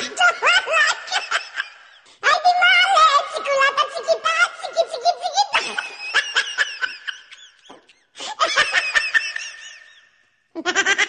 i male, cikulata, cikita, ciki, ciki, cikita. Ha ha ha!